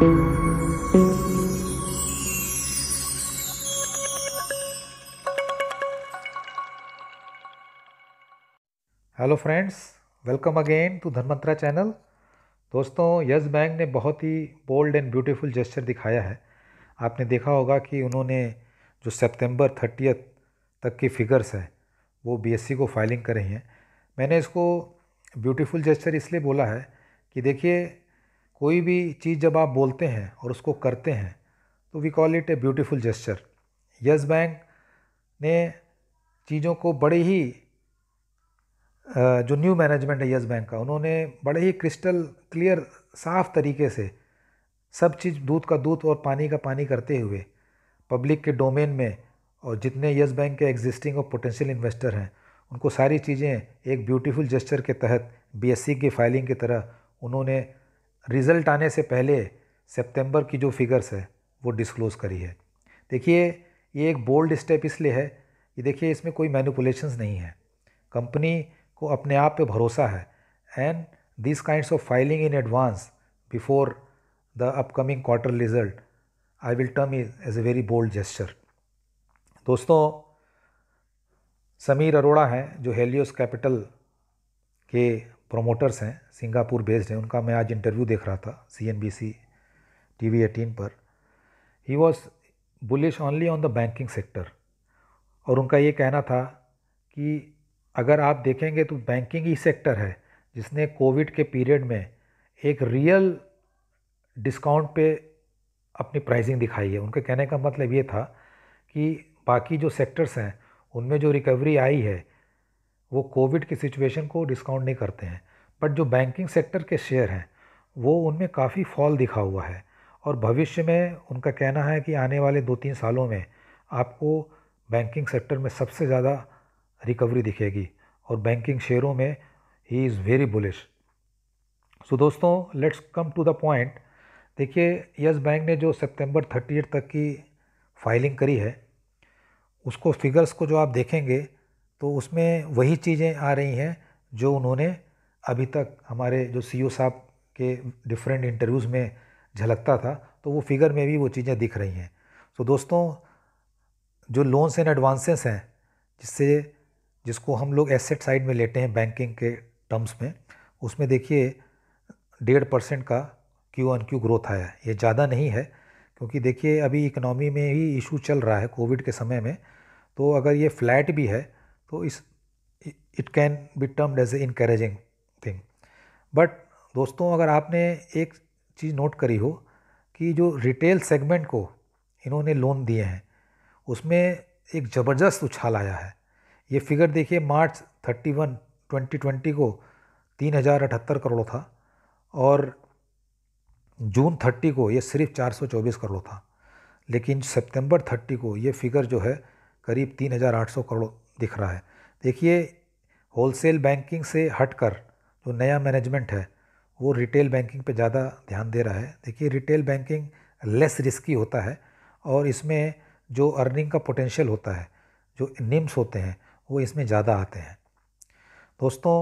Hello friends welcome again to Dhanmantra channel दोस्तों Yes Bank ने बहुत ही बोल्ड एंड ब्यूटीफुल जेस्चर दिखाया है आपने देखा होगा कि उन्होंने जो सितंबर थर्टियथ तक की फ़िगर्स है वो बीएससी e को फाइलिंग कर रही हैं मैंने इसको ब्यूटीफुल जेस्चर इसलिए बोला है कि देखिए कोई भी चीज़ जब आप बोलते हैं और उसको करते हैं तो we call it a beautiful gesture Yes Bank ने चीज़ों को बड़े ही जो न्यू मैनेजमेंट है यस बैंक का उन्होंने बड़े ही क्रिस्टल क्लियर साफ तरीके से सब चीज़ दूध का दूध और पानी का पानी करते हुए पब्लिक के डोमेन में और जितने यस बैंक के एग्जिस्टिंग और पोटेंशियल इन्वेस्टर हैं उनको सारी चीज़ें एक ब्यूटीफुल जेस्चर के तहत बीएससी की फाइलिंग की तरह उन्होंने रिज़ल्ट आने से पहले सितंबर की जो फिगर्स है वो डिस्क्लोज़ करी है देखिए ये एक बोल्ड स्टेप इसलिए है कि देखिए इसमें कोई मैनिपुलेशंस नहीं है कंपनी को अपने आप पे भरोसा है and this kinds of filing in advance before the upcoming quarter result I will term is as a very bold gesture दोस्तों समीर अरोड़ा हैं जो हेलियोस कैपिटल के प्रोमोटर्स हैं सिंगापुर बेस्ड हैं उनका मैं आज इंटरव्यू देख रहा था C N B C T V eighteen पर he was bullish only on the banking sector और उनका ये कहना था कि अगर आप देखेंगे तो बैंकिंग ही सेक्टर है जिसने कोविड के पीरियड में एक रियल डिस्काउंट पे अपनी प्राइसिंग दिखाई है उनके कहने का मतलब ये था कि बाकी जो सेक्टर्स हैं उनमें जो रिकवरी आई है वो कोविड की सिचुएशन को डिस्काउंट नहीं करते हैं बट जो बैंकिंग सेक्टर के शेयर हैं वो उनमें काफ़ी फॉल दिखा हुआ है और भविष्य में उनका कहना है कि आने वाले दो तीन सालों में आपको बैंकिंग सेक्टर में सबसे ज़्यादा रिकवरी दिखेगी और बैंकिंग शेयरों में he is very bullish so दोस्तों let's come to the point देखिए यस बैंक ने जो सितंबर थर्टी तक की फाइलिंग करी है उसको फिगर्स को जो आप देखेंगे तो उसमें वही चीज़ें आ रही हैं जो उन्होंने अभी तक हमारे जो सी e साहब के डिफरेंट इंटरव्यूज़ में झलकता था तो वो फिगर में भी वो चीज़ें दिख रही हैं तो दोस्तों जो लोन्स एंड एडवांसेस हैं जिससे जिसको हम लोग एसेट साइड में लेते हैं बैंकिंग के टर्म्स में उसमें देखिए डेढ़ परसेंट का क्यू एन क्यू ग्रोथ आया ये ज़्यादा नहीं है क्योंकि देखिए अभी इकोनॉमी में ही इशू चल रहा है कोविड के समय में तो अगर ये फ्लैट भी है तो इस it can be termed as a encouraging thing but दोस्तों अगर आपने एक चीज़ नोट करी हो कि जो रिटेल सेगमेंट को इन्होंने लोन दिए हैं उसमें एक ज़बरदस्त उछाल आया है ये फिगर देखिए मार्च 31 2020 को तीन हज़ार अठहत्तर करोड़ था और जून 30 को ये सिर्फ 424 करोड़ था लेकिन सितंबर 30 को ये फिगर जो है करीब 3,800 करोड़ दिख रहा है देखिए होलसेल बैंकिंग से हटकर जो नया मैनेजमेंट है वो रिटेल बैंकिंग पे ज़्यादा ध्यान दे रहा है देखिए रिटेल बैंकिंग लेस रिस्की होता है और इसमें जो अर्निंग का पोटेंशियल होता है जो निम्स होते हैं वो इसमें ज़्यादा आते हैं दोस्तों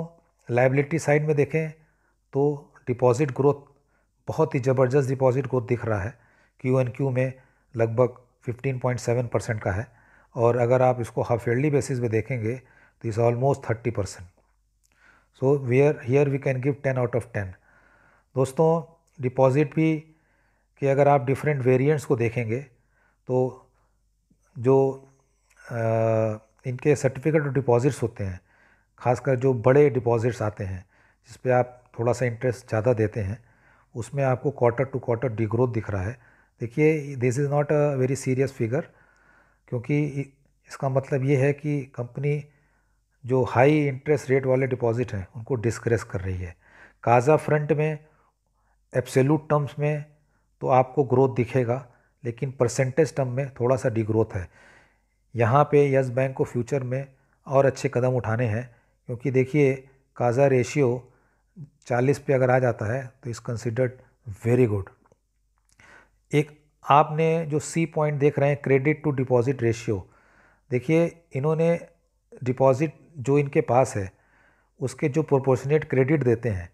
लाइबिलिटी साइड में देखें तो डिपॉज़िट ग्रोथ बहुत ही ज़बरदस्त डिपॉज़िट ग्रोथ दिख रहा है क्यू एन क्यू में लगभग 15.7 परसेंट का है और अगर आप इसको हाफ ईयरली बेसिस पे देखेंगे तो is almost thirty percent so where here we can give ten out of ten दोस्तों डिपॉज़िट भी कि अगर आप डिफरेंट वेरिएंट्स को देखेंगे तो जो आ, इनके सर्टिफिकेट ऑफ डिपॉज़िट्स होते हैं खासकर जो बड़े डिपॉज़िट्स आते हैं जिस पे आप थोड़ा सा इंटरेस्ट ज़्यादा देते हैं उसमें आपको क्वार्टर टू क्वार्टर डिग्रोथ दिख रहा है देखिए this is not a very serious figure क्योंकि इसका मतलब ये है कि कंपनी जो हाई इंटरेस्ट रेट वाले डिपॉजिट हैं उनको डिस्करेस कर रही है काजा फ्रंट में एब्सोल्यूट टर्म्स में तो आपको ग्रोथ दिखेगा लेकिन परसेंटेज टर्म में थोड़ा सा डिग्रोथ है यहाँ पे यस बैंक को फ्यूचर में और अच्छे कदम उठाने हैं क्योंकि देखिए काजा रेशियो 40 पे अगर आ जाता है तो इस कंसिडर्ड वेरी गुड एक आपने जो सी पॉइंट देख रहे हैं क्रेडिट टू डिपॉज़िट रेशियो देखिए इन्होंने डिपॉज़िट जो इनके पास है उसके जो प्रोपोर्शनेट क्रेडिट देते हैं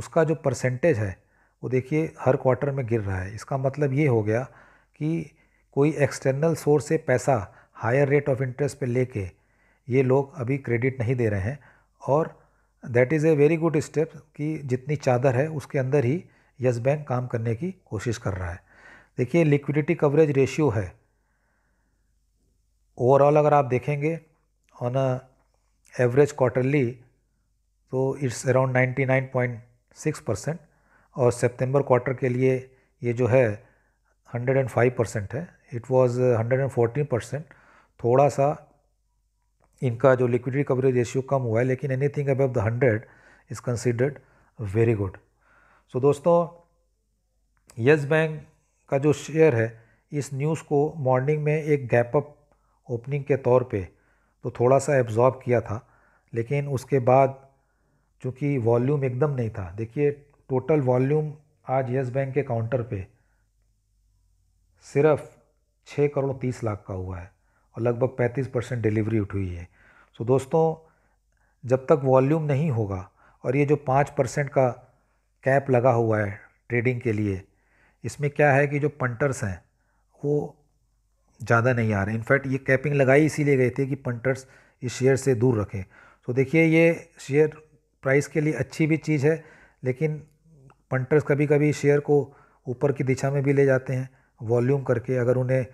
उसका जो परसेंटेज है वो देखिए हर क्वार्टर में गिर रहा है इसका मतलब ये हो गया कि कोई एक्सटर्नल सोर्स से पैसा हायर रेट ऑफ इंटरेस्ट पे लेके ये लोग अभी क्रेडिट नहीं दे रहे हैं और that is a very good step कि जितनी चादर है उसके अंदर ही यस बैंक काम करने की कोशिश कर रहा है देखिए लिक्विडिटी कवरेज रेशियो है ओवरऑल अगर आप देखेंगे ऑन अ एवरेज क्वार्टरली तो इट्स अराउंड 99.6 परसेंट और सितंबर क्वार्टर के लिए ये जो है 105 परसेंट है इट वाज 114 परसेंट थोड़ा सा इनका जो लिक्विडिटी कवरेज रेशियो कम हुआ है लेकिन anything above the hundred is considered very good so दोस्तों येस बैंक का जो शेयर है इस न्यूज़ को मॉर्निंग में एक गैप अप ओपनिंग के तौर पे तो थोड़ा सा एब्जॉर्ब किया था लेकिन उसके बाद चूँकि वॉल्यूम एकदम नहीं था देखिए टोटल वॉल्यूम आज येस बैंक के काउंटर पे सिर्फ छः करोड़ तीस लाख का हुआ है और लगभग पैंतीस परसेंट डिलीवरी उठ हुई है सो दोस्तों जब तक वॉल्यूम नहीं होगा और ये जो पाँच परसेंट का कैप लगा हुआ है ट्रेडिंग के लिए इसमें क्या है कि जो पंटर्स हैं वो ज़्यादा नहीं आ रहे इनफैक्ट ये कैपिंग लगाई इसीलिए गई थी कि पंटर्स इस शेयर से दूर रखें तो देखिए ये शेयर प्राइस के लिए अच्छी भी चीज़ है लेकिन पंटर्स कभी कभी शेयर को ऊपर की दिशा में भी ले जाते हैं वॉल्यूम करके अगर उन्हें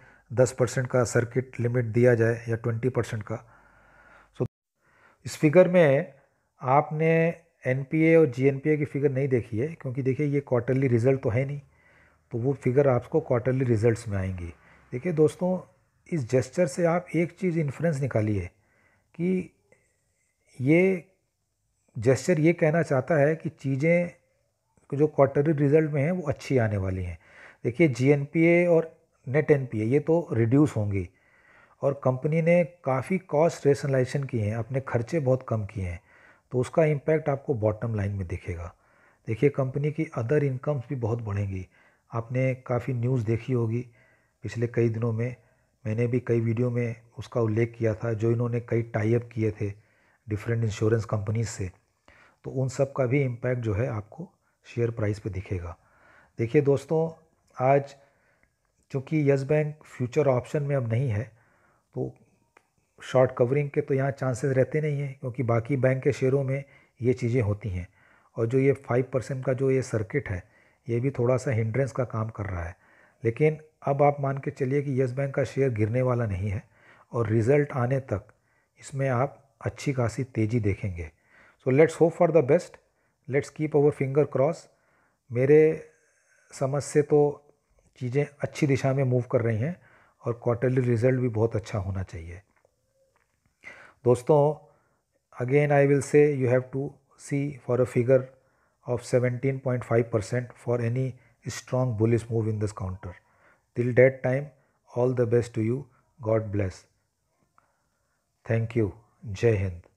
दस परसेंट का सर्किट लिमिट दिया जाए या ट्वेंटी परसेंट का सो so, इस फिगर में आपने एन और जी की फ़िगर नहीं देखी है क्योंकि देखिए ये क्वार्टरली रिजल्ट तो है नहीं तो वो फिगर आपको क्वार्टरली रिजल्ट्स में आएंगी देखिए दोस्तों इस जेस्चर से आप एक चीज़ इन्फ्लुएंस निकालिए कि ये जेस्चर ये कहना चाहता है कि चीज़ें जो क्वार्टरली रिजल्ट में हैं वो अच्छी आने वाली हैं देखिए जी और नेट एन ये तो रिड्यूस होंगी और कंपनी ने काफ़ी कॉस्ट रेशनलाइजेशन किए हैं अपने खर्चे बहुत कम किए हैं तो उसका इम्पैक्ट आपको बॉटम लाइन में दिखेगा देखिए कंपनी की अदर इनकम्स भी बहुत बढ़ेंगी आपने काफ़ी न्यूज़ देखी होगी पिछले कई दिनों में मैंने भी कई वीडियो में उसका उल्लेख किया था जो इन्होंने कई टाइप किए थे डिफरेंट इंश्योरेंस कंपनीज से तो उन सब का भी इम्पैक्ट जो है आपको शेयर प्राइस पे दिखेगा देखिए दोस्तों आज चूँकि यस बैंक फ्यूचर ऑप्शन में अब नहीं है तो शॉर्ट कवरिंग के तो यहाँ चांसेस रहते नहीं हैं क्योंकि बाकी बैंक के शेयरों में ये चीज़ें होती हैं और जो ये फाइव परसेंट का जो ये सर्किट है ये भी थोड़ा सा हिंड्रेंस का काम कर रहा है लेकिन अब आप मान के चलिए कि येस बैंक का शेयर गिरने वाला नहीं है और रिज़ल्ट आने तक इसमें आप अच्छी खासी तेज़ी देखेंगे so let's hope for the best let's keep our finger cross मेरे समझ से तो चीज़ें अच्छी दिशा में मूव कर रही हैं और क्वार्टरली रिज़ल्ट भी बहुत अच्छा होना चाहिए दोस्तों again I will say you have to see for a figure of 17.5% for any strong bullish move in this counter. Till that time, all the best to you. God bless. Thank you. Jai Hind.